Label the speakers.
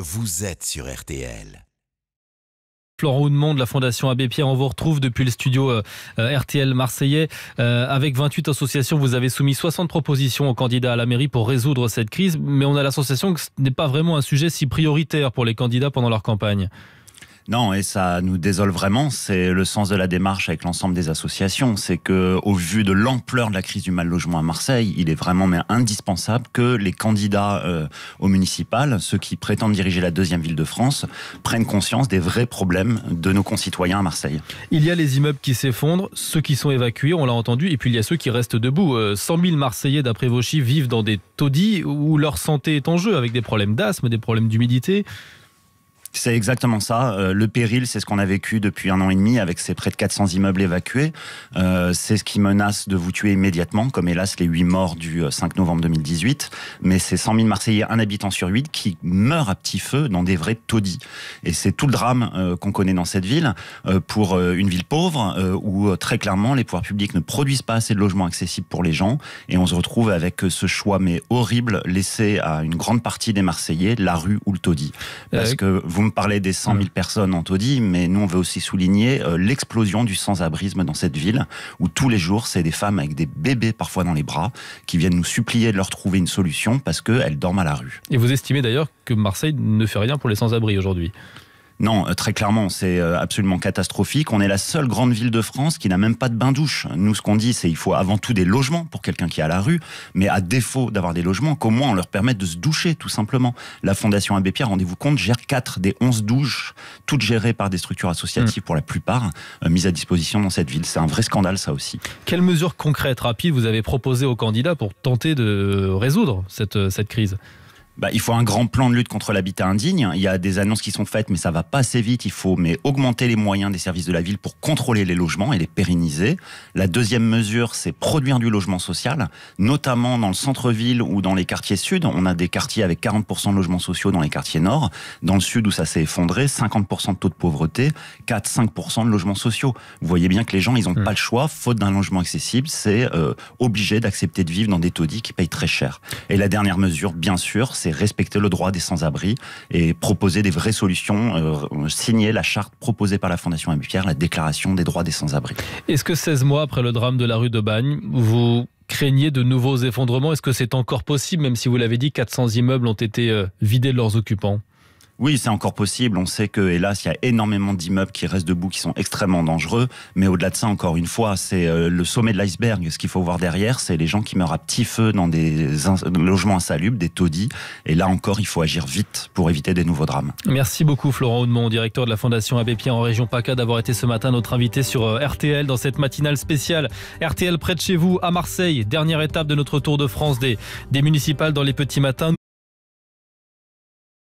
Speaker 1: Vous êtes sur
Speaker 2: RTL. Florent Houdemont de la Fondation Abbé Pierre, on vous retrouve depuis le studio euh, euh, RTL marseillais. Euh, avec 28 associations, vous avez soumis 60 propositions aux candidats à la mairie pour résoudre cette crise, mais on a l'association que ce n'est pas vraiment un sujet si prioritaire pour les candidats pendant leur campagne.
Speaker 1: Non, et ça nous désole vraiment. C'est le sens de la démarche avec l'ensemble des associations. C'est que, au vu de l'ampleur de la crise du mal logement à Marseille, il est vraiment indispensable que les candidats euh, aux municipales, ceux qui prétendent diriger la deuxième ville de France, prennent conscience des vrais problèmes de nos concitoyens à Marseille.
Speaker 2: Il y a les immeubles qui s'effondrent, ceux qui sont évacués, on l'a entendu, et puis il y a ceux qui restent debout. 100 euh, 000 Marseillais, d'après vos vivent dans des taudis où leur santé est en jeu, avec des problèmes d'asthme, des problèmes d'humidité. C'est exactement ça. Euh, le péril, c'est ce qu'on a vécu depuis un an et demi
Speaker 1: avec ces près de 400 immeubles évacués. Euh, c'est ce qui menace de vous tuer immédiatement, comme hélas les 8 morts du 5 euh, novembre 2018. Mais c'est 100 000 Marseillais, un habitant sur huit, qui meurent à petit feu dans des vrais taudis. Et c'est tout le drame qu'on connaît dans cette ville pour une ville pauvre où très clairement les pouvoirs publics ne produisent pas assez de logements accessibles pour les gens. Et on se retrouve avec ce choix mais horrible laissé à une grande partie des Marseillais, la rue ou le taudis. Parce que vous parler des 100 000 mm. personnes en taudis, mais nous, on veut aussi souligner euh, l'explosion du sans-abrisme dans cette ville, où tous les jours, c'est des femmes avec des bébés parfois dans les bras qui viennent nous supplier de leur trouver une solution parce qu'elles dorment à la rue.
Speaker 2: Et vous estimez d'ailleurs que Marseille ne fait rien pour les sans abris aujourd'hui non, euh, très clairement, c'est euh, absolument catastrophique. On est
Speaker 1: la seule grande ville de France qui n'a même pas de bain-douche. Nous, ce qu'on dit, c'est qu'il faut avant tout des logements pour quelqu'un qui est à la rue, mais à défaut d'avoir des logements, qu'au moins on leur permette de se doucher, tout simplement. La Fondation Abbé Pierre, rendez-vous compte, gère 4 des 11 douches, toutes gérées par des structures associatives mm. pour la plupart, euh, mises à disposition dans cette ville. C'est un vrai scandale, ça aussi.
Speaker 2: Quelles mesures concrètes, rapides, vous avez proposées aux candidats pour tenter de résoudre cette crise bah, il faut un grand plan de lutte contre
Speaker 1: l'habitat indigne. Il y a des annonces qui sont faites, mais ça va pas assez vite. Il faut mais augmenter les moyens des services de la ville pour contrôler les logements et les pérenniser. La deuxième mesure, c'est produire du logement social, notamment dans le centre-ville ou dans les quartiers sud. On a des quartiers avec 40% de logements sociaux dans les quartiers nord. Dans le sud où ça s'est effondré, 50% de taux de pauvreté, 4-5% de logements sociaux. Vous voyez bien que les gens, ils n'ont mmh. pas le choix. Faute d'un logement accessible, c'est euh, obligé d'accepter de vivre dans des taudis qui payent très cher. Et la dernière mesure, bien sûr, c'est respecter le droit des sans-abri et proposer des vraies solutions, euh, signer la charte proposée par la Fondation Abbé Pierre, la déclaration des droits des sans-abri.
Speaker 2: Est-ce que 16 mois après le drame de la rue de Bagne, vous craignez de nouveaux effondrements Est-ce que c'est encore possible, même si vous l'avez dit, 400 immeubles ont été euh, vidés de leurs occupants
Speaker 1: oui, c'est encore possible. On sait que, hélas, il y a énormément d'immeubles qui restent debout, qui sont extrêmement dangereux. Mais au-delà de ça, encore une fois, c'est euh, le sommet de l'iceberg. Ce qu'il faut voir derrière, c'est les gens qui meurent à petit feu dans des logements insalubres, des taudis. Et là encore, il faut agir vite pour éviter des nouveaux drames.
Speaker 2: Merci beaucoup, Florent Audemont, directeur de la Fondation Abbé Pierre en région PACA, d'avoir été ce matin notre invité sur euh, RTL dans cette matinale spéciale. RTL près de chez vous, à Marseille, dernière étape de notre Tour de France des, des municipales dans les petits matins.